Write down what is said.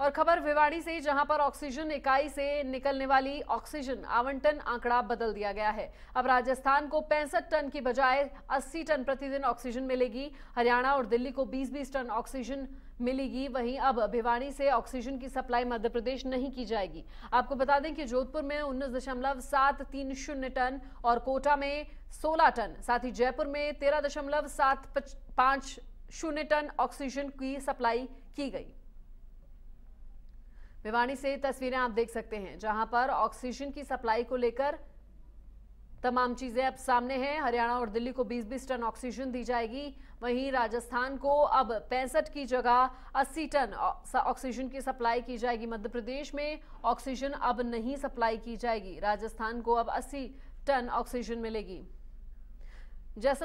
और खबर भिवाड़ी से जहां पर ऑक्सीजन इकाई से निकलने वाली ऑक्सीजन आवंटन आंकड़ा बदल दिया गया है अब राजस्थान को पैंसठ टन की बजाय 80 टन प्रतिदिन ऑक्सीजन मिलेगी हरियाणा और दिल्ली को 20-20 टन ऑक्सीजन मिलेगी वहीं अब भिवाड़ी से ऑक्सीजन की सप्लाई मध्य प्रदेश नहीं की जाएगी आपको बता दें कि जोधपुर में उन्नीस दशमलव सात तीन शून्य टन और कोटा में सोलह टन साथ ही जयपुर में तेरह दशमलव सात पाँच शून्य टन ऑक्सीजन की सप्लाई की गई भिवानी से तस्वीरें आप देख सकते हैं जहां पर ऑक्सीजन की सप्लाई को लेकर तमाम चीजें अब सामने हैं हरियाणा और दिल्ली को 20-20 टन ऑक्सीजन दी जाएगी वहीं राजस्थान को अब पैंसठ की जगह 80 टन ऑक्सीजन की सप्लाई की जाएगी मध्य प्रदेश में ऑक्सीजन अब नहीं सप्लाई की जाएगी राजस्थान को अब 80 टन ऑक्सीजन मिलेगी जैसल